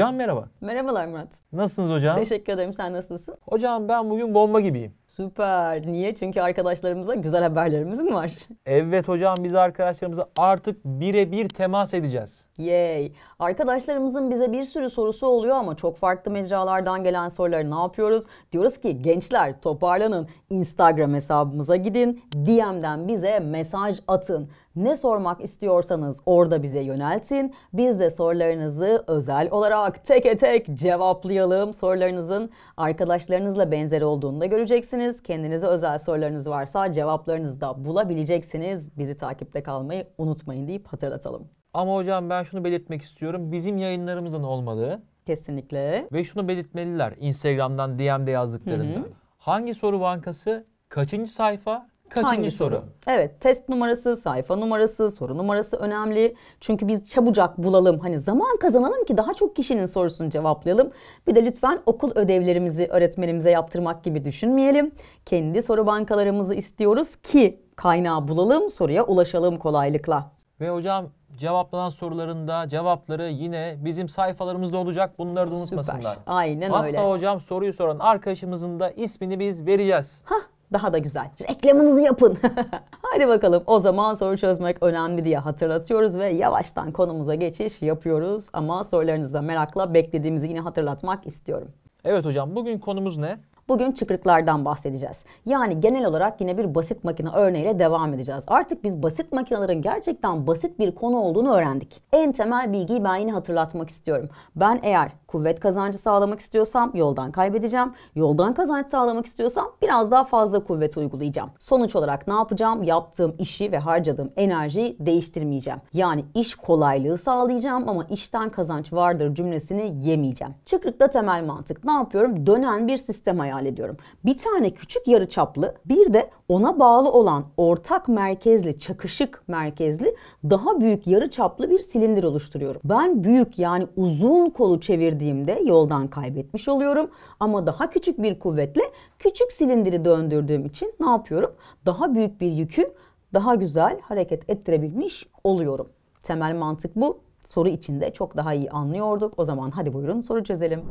Hocam merhaba. Merhabalar Murat. Nasılsınız hocam? Teşekkür ederim. Sen nasılsın? Hocam ben bugün bomba gibiyim. Süper. Niye? Çünkü arkadaşlarımıza güzel haberlerimiz mi var? Evet hocam biz arkadaşlarımıza artık birebir temas edeceğiz. Yay. Arkadaşlarımızın bize bir sürü sorusu oluyor ama çok farklı mecralardan gelen soruları ne yapıyoruz? Diyoruz ki gençler toparlanın. Instagram hesabımıza gidin. DM'den bize mesaj atın. Ne sormak istiyorsanız orada bize yöneltin. Biz de sorularınızı özel olarak tek tek cevaplayalım. Sorularınızın arkadaşlarınızla benzer olduğunu da göreceksiniz. Kendinize özel sorularınız varsa cevaplarınızı da bulabileceksiniz. Bizi takipte kalmayı unutmayın deyip hatırlatalım. Ama hocam ben şunu belirtmek istiyorum. Bizim yayınlarımızın olmadığı. Kesinlikle. Ve şunu belirtmeliler Instagram'dan DM'de yazdıklarında. Hı hı. Hangi soru bankası, kaçıncı sayfa Kaçıncı Hangi soru? soru? Evet test numarası, sayfa numarası, soru numarası önemli. Çünkü biz çabucak bulalım. Hani zaman kazanalım ki daha çok kişinin sorusunu cevaplayalım. Bir de lütfen okul ödevlerimizi öğretmenimize yaptırmak gibi düşünmeyelim. Kendi soru bankalarımızı istiyoruz ki kaynağı bulalım, soruya ulaşalım kolaylıkla. Ve hocam cevaplanan sorularında cevapları yine bizim sayfalarımızda olacak. Bunları da unutmasınlar. Süper. Aynen Hatta öyle. Hatta hocam soruyu soran arkadaşımızın da ismini biz vereceğiz. Hah daha da güzel. Reklamınızı yapın. Hadi bakalım o zaman soru çözmek önemli diye hatırlatıyoruz ve yavaştan konumuza geçiş yapıyoruz. Ama sorularınızı da merakla beklediğimizi yine hatırlatmak istiyorum. Evet hocam bugün konumuz ne? Bugün çıkrıklardan bahsedeceğiz. Yani genel olarak yine bir basit makine örneğiyle devam edeceğiz. Artık biz basit makinelerin gerçekten basit bir konu olduğunu öğrendik. En temel bilgiyi ben yine hatırlatmak istiyorum. Ben eğer kuvvet kazancı sağlamak istiyorsam yoldan kaybedeceğim. Yoldan kazanç sağlamak istiyorsam biraz daha fazla kuvvet uygulayacağım. Sonuç olarak ne yapacağım? Yaptığım işi ve harcadığım enerjiyi değiştirmeyeceğim. Yani iş kolaylığı sağlayacağım ama işten kazanç vardır cümlesini yemeyeceğim. Çıkrıkta temel mantık. Ne yapıyorum? Dönen bir sistem hayal ediyorum. Bir tane küçük yarı çaplı, bir de ona bağlı olan ortak merkezli, çakışık merkezli daha büyük yarı çaplı bir silindir oluşturuyorum. Ben büyük yani uzun kolu çevirdiğimde yoldan kaybetmiş oluyorum ama daha küçük bir kuvvetle küçük silindiri döndürdüğüm için ne yapıyorum? Daha büyük bir yükü daha güzel hareket ettirebilmiş oluyorum. Temel mantık bu soru içinde çok daha iyi anlıyorduk. O zaman hadi buyurun soru çözelim.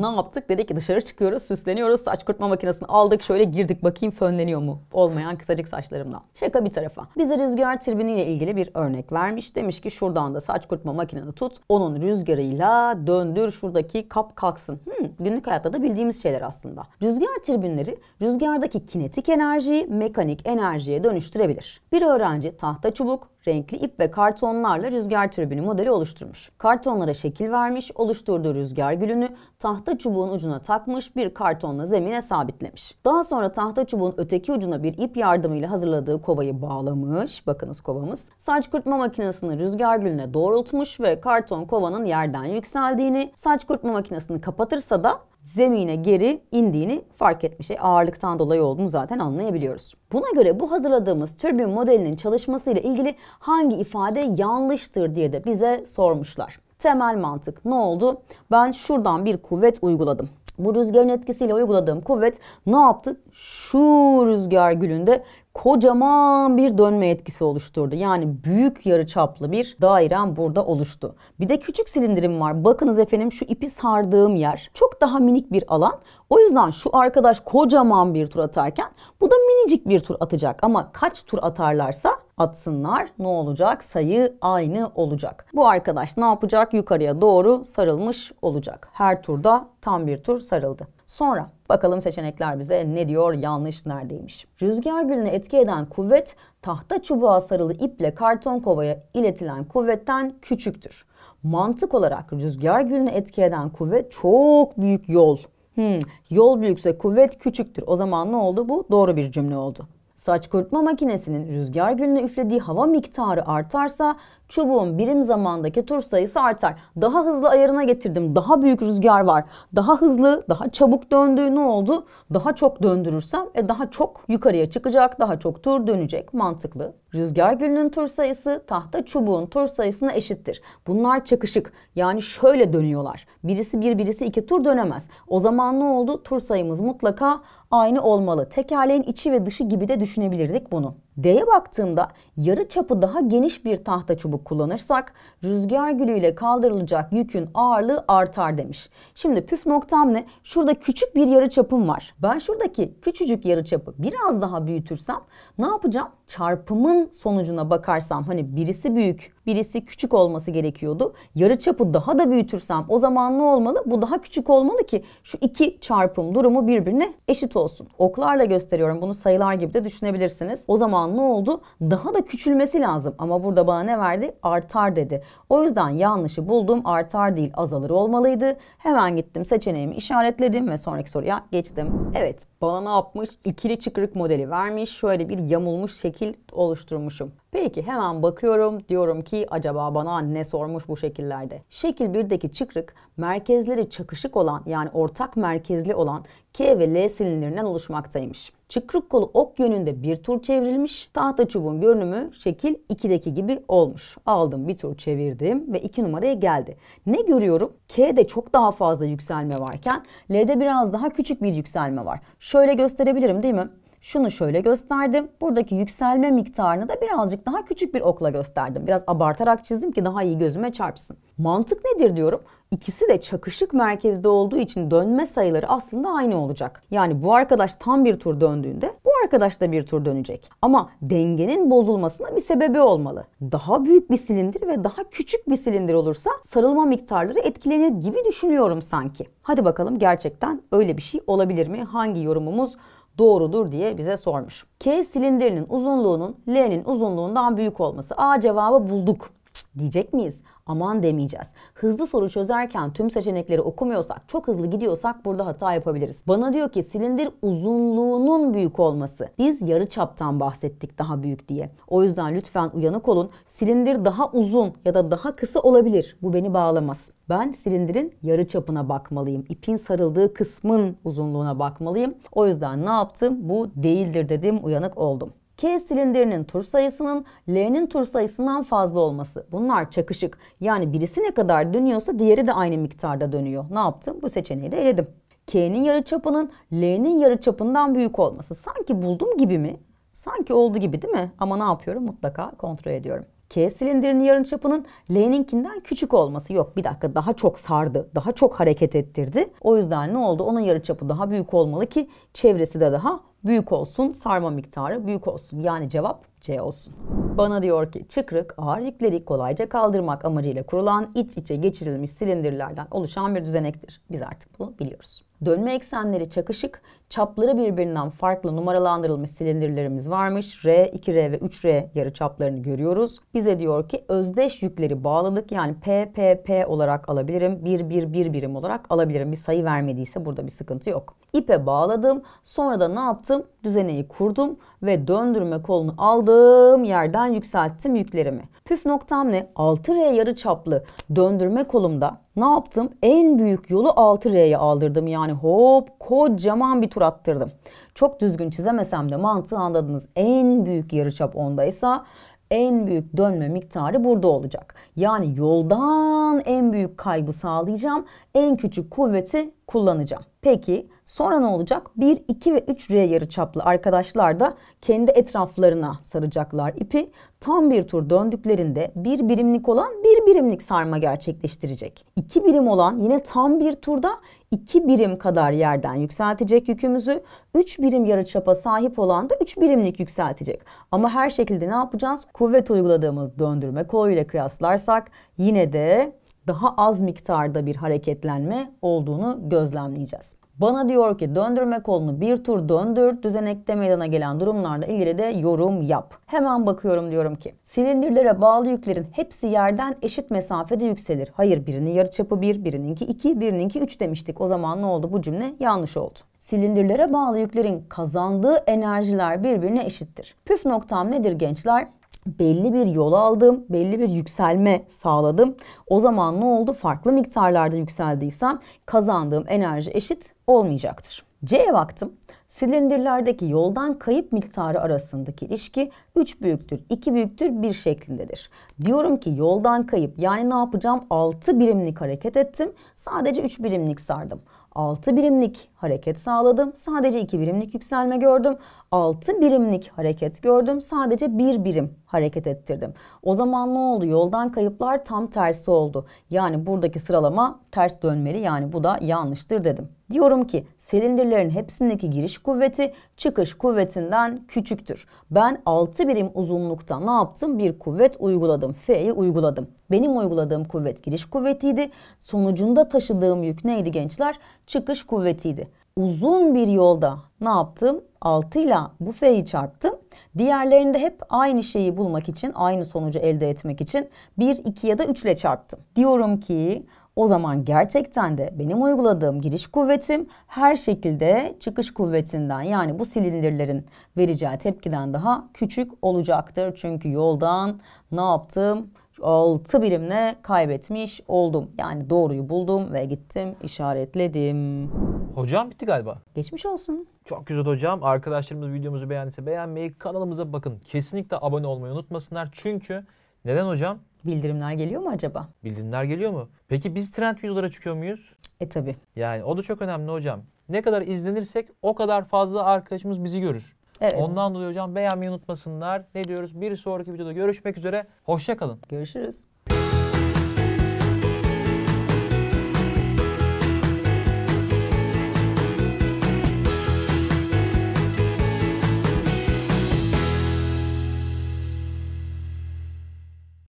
Ne yaptık? Dedik ki dışarı çıkıyoruz, süsleniyoruz. Saç kurutma makinesini aldık, şöyle girdik bakayım fönleniyor mu? Olmayan kısacık saçlarımla. Şaka bir tarafa. Bize rüzgar tribiniyle ilgili bir örnek vermiş. Demiş ki şuradan da saç kurutma makineni tut. Onun rüzgarıyla döndür şuradaki kap kalksın. Hmm, günlük hayatta da bildiğimiz şeyler aslında. Rüzgar tribünleri rüzgardaki kinetik enerjiyi mekanik enerjiye dönüştürebilir. Bir öğrenci tahta çubuk, renkli ip ve kartonlarla rüzgar türbini modeli oluşturmuş. Kartonlara şekil vermiş, oluşturduğu rüzgar gülünü tahta çubuğun ucuna takmış bir kartonla zemine sabitlemiş. Daha sonra tahta çubuğun öteki ucuna bir ip yardımıyla hazırladığı kovayı bağlamış, bakınız kovamız, saç kurutma makinesini rüzgar gülüne doğrultmuş ve karton kovanın yerden yükseldiğini, saç kurutma makinesini kapatırsa da zemine geri indiğini fark etmiş. E, ağırlıktan dolayı olduğunu zaten anlayabiliyoruz. Buna göre bu hazırladığımız türbin modelinin çalışmasıyla ilgili hangi ifade yanlıştır diye de bize sormuşlar. Temel mantık ne oldu? Ben şuradan bir kuvvet uyguladım. Bu rüzgarın etkisiyle uyguladığım kuvvet ne yaptı? Şu rüzgar gülünde kocaman bir dönme etkisi oluşturdu. Yani büyük yarı çaplı bir dairem burada oluştu. Bir de küçük silindirim var. Bakınız efendim şu ipi sardığım yer. Çok daha minik bir alan. O yüzden şu arkadaş kocaman bir tur atarken bu da minicik bir tur atacak. Ama kaç tur atarlarsa atsınlar. Ne olacak? Sayı aynı olacak. Bu arkadaş ne yapacak? Yukarıya doğru sarılmış olacak. Her turda tam bir tur sarıldı. Sonra bakalım seçenekler bize ne diyor yanlış neredeymiş. Rüzgar gülüne etki eden kuvvet tahta çubuğa sarılı iple karton kovaya iletilen kuvvetten küçüktür. Mantık olarak rüzgar gülüne etki eden kuvvet çok büyük yol. Hmm, yol büyükse kuvvet küçüktür. O zaman ne oldu? Bu doğru bir cümle oldu. Saç kurutma makinesinin rüzgar gülüne üflediği hava miktarı artarsa çubuğun birim zamandaki tur sayısı artar. Daha hızlı ayarına getirdim. Daha büyük rüzgar var. Daha hızlı, daha çabuk döndüğü Ne oldu? Daha çok döndürürsem e daha çok yukarıya çıkacak. Daha çok tur dönecek. Mantıklı. Rüzgar gülünün tur sayısı tahta çubuğun tur sayısına eşittir. Bunlar çakışık. Yani şöyle dönüyorlar. Birisi bir, birisi iki tur dönemez. O zaman ne oldu? Tur sayımız mutlaka aynı olmalı. Tekerleğin içi ve dışı gibi de düşünebilirdik bunu. D'ye baktığımda yarı çapı daha geniş bir tahta çubuk kullanırsak rüzgar gülüyle kaldırılacak yükün ağırlığı artar demiş. Şimdi püf noktam ne? Şurada küçük bir yarı çapım var. Ben şuradaki küçücük yarı çapı biraz daha büyütürsem ne yapacağım? Çarpımın sonucuna bakarsam hani birisi büyük birisi küçük olması gerekiyordu. Yarı çapı daha da büyütürsem o zaman ne olmalı? Bu daha küçük olmalı ki şu iki çarpım durumu birbirine eşit olsun. Oklarla gösteriyorum bunu sayılar gibi de düşünebilirsiniz. O zaman zaman ne oldu? Daha da küçülmesi lazım. Ama burada bana ne verdi? Artar dedi. O yüzden yanlışı buldum. Artar değil azalır olmalıydı. Hemen gittim seçeneğimi işaretledim ve sonraki soruya geçtim. Evet bana ne yapmış? İkili çıkırık modeli vermiş. Şöyle bir yamulmuş şekil oluşturmuşum. Peki hemen bakıyorum diyorum ki acaba bana ne sormuş bu şekillerde. Şekil 1'deki çıkrık merkezleri çakışık olan yani ortak merkezli olan K ve L silinirlerinden oluşmaktaymış. Çıkrık kolu ok yönünde bir tur çevrilmiş. Tahta çubuğun görünümü şekil 2'deki gibi olmuş. Aldım bir tur çevirdim ve 2 numaraya geldi. Ne görüyorum? K'de çok daha fazla yükselme varken L'de biraz daha küçük bir yükselme var. Şöyle gösterebilirim değil mi? şunu şöyle gösterdim. Buradaki yükselme miktarını da birazcık daha küçük bir okla gösterdim. Biraz abartarak çizdim ki daha iyi gözüme çarpsın. Mantık nedir diyorum. İkisi de çakışık merkezde olduğu için dönme sayıları aslında aynı olacak. Yani bu arkadaş tam bir tur döndüğünde bu arkadaş da bir tur dönecek. Ama dengenin bozulmasına bir sebebi olmalı. Daha büyük bir silindir ve daha küçük bir silindir olursa sarılma miktarları etkilenir gibi düşünüyorum sanki. Hadi bakalım gerçekten öyle bir şey olabilir mi? Hangi yorumumuz doğrudur diye bize sormuş. K silindirinin uzunluğunun L'nin uzunluğundan büyük olması. A cevabı bulduk diyecek miyiz? aman demeyeceğiz. Hızlı soru çözerken tüm seçenekleri okumuyorsak, çok hızlı gidiyorsak burada hata yapabiliriz. Bana diyor ki silindir uzunluğunun büyük olması. Biz yarı çaptan bahsettik daha büyük diye. O yüzden lütfen uyanık olun. Silindir daha uzun ya da daha kısa olabilir. Bu beni bağlamaz. Ben silindirin yarı çapına bakmalıyım. İpin sarıldığı kısmın uzunluğuna bakmalıyım. O yüzden ne yaptım? Bu değildir dedim, uyanık oldum. K silindirinin tur sayısının L'nin tur sayısından fazla olması. Bunlar çakışık. Yani birisi ne kadar dönüyorsa diğeri de aynı miktarda dönüyor. Ne yaptım? Bu seçeneği de eledim. K'nin yarıçapının L'nin yarıçapından büyük olması. Sanki buldum gibi mi? Sanki oldu gibi değil mi? Ama ne yapıyorum? Mutlaka kontrol ediyorum. K silindirinin yarın çapının L'ninkinden küçük olması. Yok bir dakika daha çok sardı, daha çok hareket ettirdi. O yüzden ne oldu? Onun yarı çapı daha büyük olmalı ki çevresi de daha büyük olsun, sarma miktarı büyük olsun. Yani cevap C olsun. Bana diyor ki çıkrık ağır yükleri kolayca kaldırmak amacıyla kurulan iç içe geçirilmiş silindirlerden oluşan bir düzenektir. Biz artık bunu biliyoruz. Dönme eksenleri çakışık, çapları birbirinden farklı numaralandırılmış silindirlerimiz varmış. R, 2R ve 3R yarı çaplarını görüyoruz. Bize diyor ki özdeş yükleri bağladık. Yani P, P, P olarak alabilirim. 1, 1, 1 birim olarak alabilirim. Bir sayı vermediyse burada bir sıkıntı yok ipe bağladım. Sonra da ne yaptım? Düzeneyi kurdum ve döndürme kolunu aldığım yerden yükselttim yüklerimi. Püf noktam ne? 6R yarı çaplı döndürme kolumda ne yaptım? En büyük yolu 6R'ye aldırdım. Yani hop kocaman bir tur attırdım. Çok düzgün çizemesem de mantığı anladınız. En büyük yarıçap ondaysa en büyük dönme miktarı burada olacak. Yani yoldan en büyük kaybı sağlayacağım. En küçük kuvveti kullanacağım. Peki sonra ne olacak? 1, 2 ve 3R yarıçaplı arkadaşlar da kendi etraflarına saracaklar ipi. Tam bir tur döndüklerinde bir birimlik olan bir birimlik sarma gerçekleştirecek. 2 birim olan yine tam bir turda 2 birim kadar yerden yükseltecek yükümüzü. 3 birim yarı çapa sahip olan da 3 birimlik yükseltecek. Ama her şekilde ne yapacağız? Kuvvet uyguladığımız döndürme koluyla kıyaslarsak yine de daha az miktarda bir hareketlenme olduğunu gözlemleyeceğiz. Bana diyor ki döndürme kolunu bir tur döndür. Düzenekte meydana gelen durumlarda ilgili de yorum yap. Hemen bakıyorum diyorum ki silindirlere bağlı yüklerin hepsi yerden eşit mesafede yükselir. Hayır birinin yarıçapı 1, bir, birininki 2, birininki 3 demiştik. O zaman ne oldu? Bu cümle yanlış oldu silindirlere bağlı yüklerin kazandığı enerjiler birbirine eşittir. Püf noktam nedir gençler? belli bir yol aldım, belli bir yükselme sağladım. O zaman ne oldu? Farklı miktarlarda yükseldiysem kazandığım enerji eşit olmayacaktır. C'ye baktım. Silindirlerdeki yoldan kayıp miktarı arasındaki ilişki 3 büyüktür, 2 büyüktür, 1 şeklindedir. Diyorum ki yoldan kayıp yani ne yapacağım? 6 birimlik hareket ettim. Sadece 3 birimlik sardım. 6 birimlik hareket sağladım. Sadece 2 birimlik yükselme gördüm. 6 birimlik hareket gördüm. Sadece 1 birim hareket ettirdim. O zaman ne oldu? Yoldan kayıplar tam tersi oldu. Yani buradaki sıralama ters dönmeli. Yani bu da yanlıştır dedim. Diyorum ki silindirlerin hepsindeki giriş kuvveti çıkış kuvvetinden küçüktür. Ben 6 birim uzunlukta ne yaptım? Bir kuvvet uyguladım. F'yi uyguladım. Benim uyguladığım kuvvet giriş kuvvetiydi. Sonucunda taşıdığım yük neydi gençler? Çıkış kuvvetiydi uzun bir yolda ne yaptım? 6 ile bu F'yi çarptım. Diğerlerinde hep aynı şeyi bulmak için, aynı sonucu elde etmek için 1, 2 ya da 3 ile çarptım. Diyorum ki o zaman gerçekten de benim uyguladığım giriş kuvvetim her şekilde çıkış kuvvetinden yani bu silindirlerin vereceği tepkiden daha küçük olacaktır. Çünkü yoldan ne yaptım? 6 birimle kaybetmiş oldum. Yani doğruyu buldum ve gittim işaretledim. Hocam bitti galiba. Geçmiş olsun. Çok güzel hocam. Arkadaşlarımız videomuzu beğendiyse beğenmeyi, kanalımıza bakın. Kesinlikle abone olmayı unutmasınlar. Çünkü neden hocam? Bildirimler geliyor mu acaba? Bildirimler geliyor mu? Peki biz trend videolara çıkıyor muyuz? E tabi. Yani o da çok önemli hocam. Ne kadar izlenirsek o kadar fazla arkadaşımız bizi görür. Evet. Ondan dolayı hocam beğenmeyi unutmasınlar. Ne diyoruz? Bir sonraki videoda görüşmek üzere. Hoşçakalın. Görüşürüz.